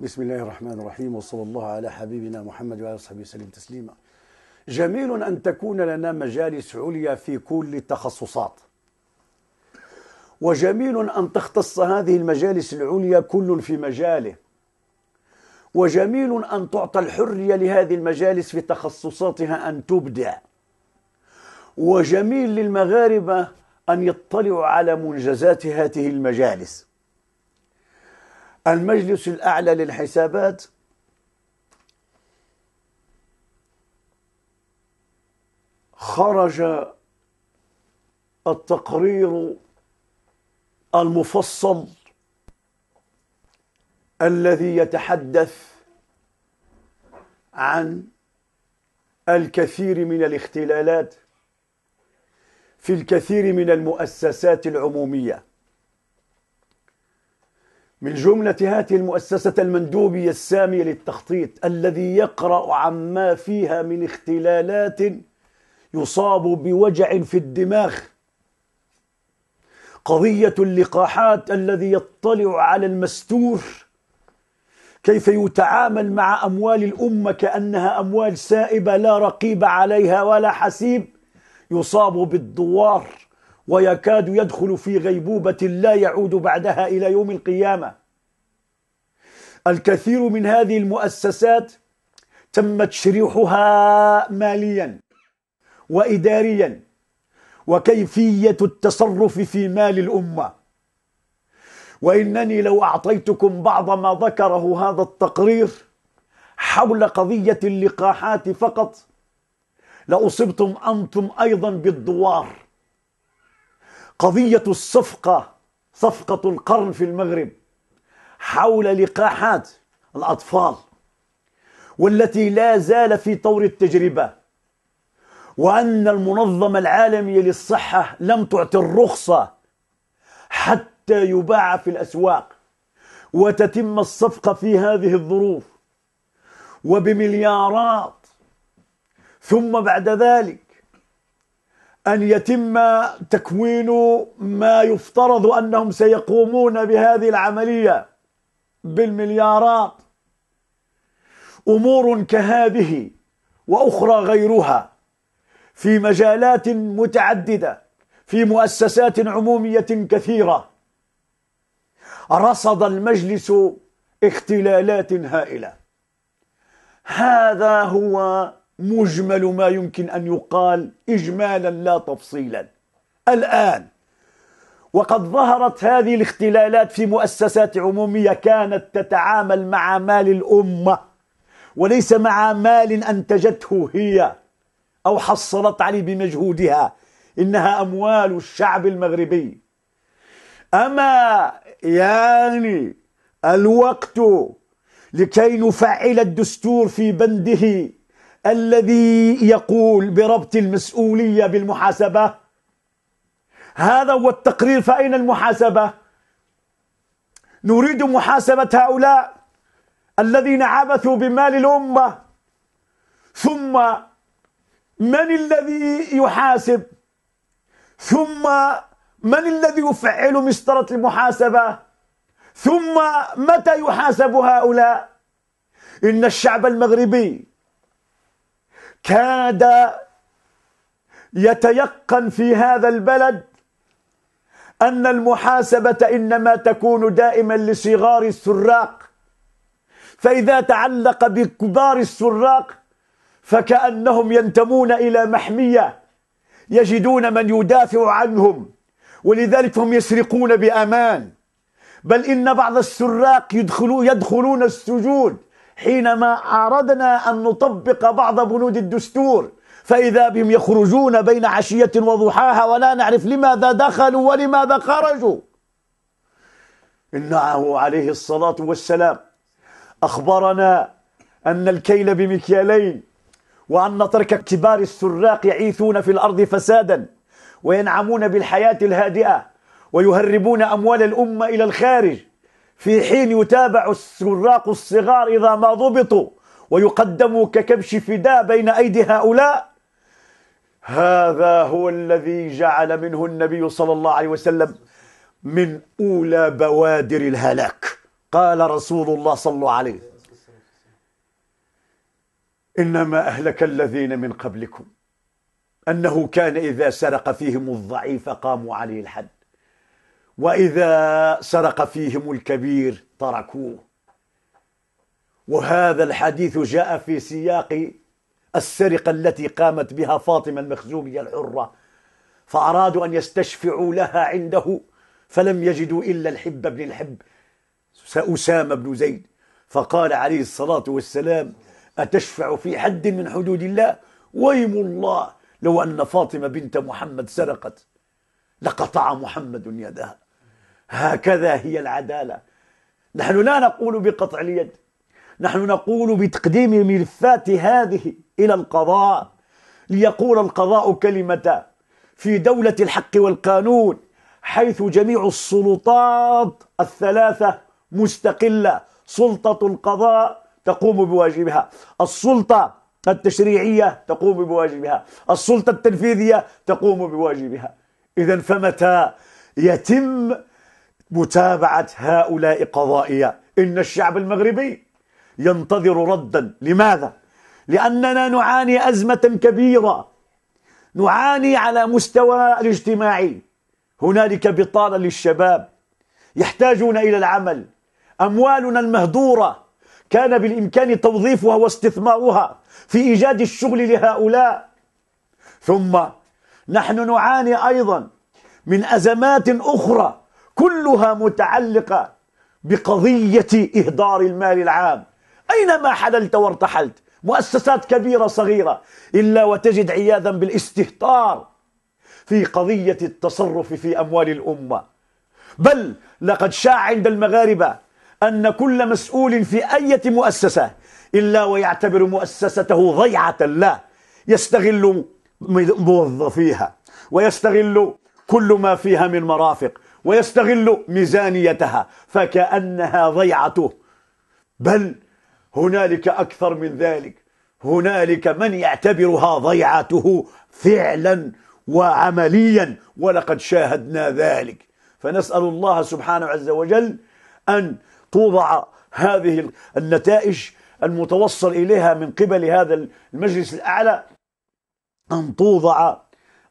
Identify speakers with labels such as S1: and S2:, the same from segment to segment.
S1: بسم الله الرحمن الرحيم وصلى الله على حبيبنا محمد وعلى صحبه وسلم تسليما جميل أن تكون لنا مجالس عليا في كل التخصصات وجميل أن تختص هذه المجالس العليا كل في مجاله وجميل أن تعطى الحرية لهذه المجالس في تخصصاتها أن تبدع وجميل للمغاربة أن يطلعوا على منجزات هذه المجالس المجلس الأعلى للحسابات خرج التقرير المفصل الذي يتحدث عن الكثير من الاختلالات في الكثير من المؤسسات العموميه من جملة هذه المؤسسة المندوبية السامية للتخطيط الذي يقرأ عما فيها من اختلالات يصاب بوجع في الدماغ قضية اللقاحات الذي يطلع على المستور كيف يتعامل مع أموال الأمة كأنها أموال سائبة لا رقيب عليها ولا حسيب يصاب بالدوار ويكاد يدخل في غيبوبة لا يعود بعدها إلى يوم القيامة الكثير من هذه المؤسسات تم تشريحها ماليا وإداريا وكيفية التصرف في مال الأمة وإنني لو أعطيتكم بعض ما ذكره هذا التقرير حول قضية اللقاحات فقط لأصبتم أنتم أيضا بالدوار قضية الصفقة صفقة القرن في المغرب حول لقاحات الأطفال والتي لا زال في طور التجربة وأن المنظمة العالمية للصحة لم تعطي الرخصة حتى يباع في الأسواق وتتم الصفقة في هذه الظروف وبمليارات ثم بعد ذلك أن يتم تكوين ما يفترض أنهم سيقومون بهذه العملية بالمليارات أمور كهذه وأخرى غيرها في مجالات متعددة في مؤسسات عمومية كثيرة رصد المجلس اختلالات هائلة هذا هو مجمل ما يمكن أن يقال إجمالا لا تفصيلا الآن وقد ظهرت هذه الاختلالات في مؤسسات عمومية كانت تتعامل مع مال الأمة وليس مع مال أنتجته هي أو حصلت عليه بمجهودها إنها أموال الشعب المغربي أما يعني الوقت لكي نفعل الدستور في بنده الذي يقول بربط المسؤولية بالمحاسبة هذا هو التقرير فأين المحاسبة نريد محاسبة هؤلاء الذين عبثوا بمال الأمة ثم من الذي يحاسب ثم من الذي يفعل مسطرة المحاسبة ثم متى يحاسب هؤلاء إن الشعب المغربي كاد يتيقن في هذا البلد أن المحاسبة إنما تكون دائما لصغار السراق فإذا تعلق بكبار السراق فكأنهم ينتمون إلى محمية يجدون من يدافع عنهم ولذلك هم يسرقون بأمان بل إن بعض السراق يدخلون, يدخلون حينما أردنا أن نطبق بعض بنود الدستور فإذا بهم يخرجون بين عشية وضحاها ولا نعرف لماذا دخلوا ولماذا خرجوا إنه عليه الصلاة والسلام أخبرنا أن الكيل بمكيالين وأن ترك كبار السراق يعيثون في الأرض فسادا وينعمون بالحياة الهادئة ويهربون أموال الأمة إلى الخارج في حين يتابع السراق الصغار إذا ما ضبطوا ويقدموا ككبش فداء بين أيدي هؤلاء هذا هو الذي جعل منه النبي صلى الله عليه وسلم من أولى بوادر الهلاك قال رسول الله صلى الله عليه وسلم إنما أهلك الذين من قبلكم أنه كان إذا سرق فيهم الضعيف قاموا عليه الحد واذا سرق فيهم الكبير تركوه وهذا الحديث جاء في سياق السرقه التي قامت بها فاطمه المخزوميه الحره فارادوا ان يستشفعوا لها عنده فلم يجدوا الا الحب بن الحب اسامه بن زيد فقال عليه الصلاه والسلام اتشفع في حد من حدود الله ويم الله لو ان فاطمه بنت محمد سرقت لقطع محمد يدها هكذا هي العدالة نحن لا نقول بقطع اليد نحن نقول بتقديم ملفات هذه إلى القضاء ليقول القضاء كلمة في دولة الحق والقانون حيث جميع السلطات الثلاثة مستقلة سلطة القضاء تقوم بواجبها السلطة التشريعية تقوم بواجبها السلطة التنفيذية تقوم بواجبها إذا فمتى يتم متابعة هؤلاء قضائية إن الشعب المغربي ينتظر ردا لماذا؟ لأننا نعاني أزمة كبيرة نعاني على مستوى الاجتماعي هنالك بطالة للشباب يحتاجون إلى العمل أموالنا المهدورة كان بالإمكان توظيفها واستثمارها في إيجاد الشغل لهؤلاء ثم نحن نعاني أيضا من أزمات أخرى كلها متعلقة بقضية إهدار المال العام أينما حللت وارتحلت مؤسسات كبيرة صغيرة إلا وتجد عياذا بالاستهتار في قضية التصرف في أموال الأمة بل لقد شاع عند المغاربة أن كل مسؤول في أي مؤسسة إلا ويعتبر مؤسسته ضيعة له يستغل موظفيها ويستغل كل ما فيها من مرافق ويستغل ميزانيتها فكأنها ضيعته بل هنالك أكثر من ذلك هنالك من يعتبرها ضيعته فعلا وعمليا ولقد شاهدنا ذلك فنسأل الله سبحانه عز وجل أن توضع هذه النتائج المتوصل إليها من قبل هذا المجلس الأعلى أن توضع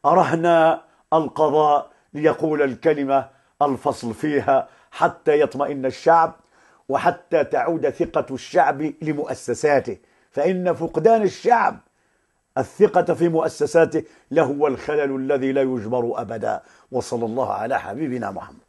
S1: رهن القضاء ليقول الكلمة الفصل فيها حتى يطمئن الشعب وحتى تعود ثقة الشعب لمؤسساته فإن فقدان الشعب الثقة في مؤسساته لهو الخلل الذي لا يجبر أبدا وصلى الله على حبيبنا محمد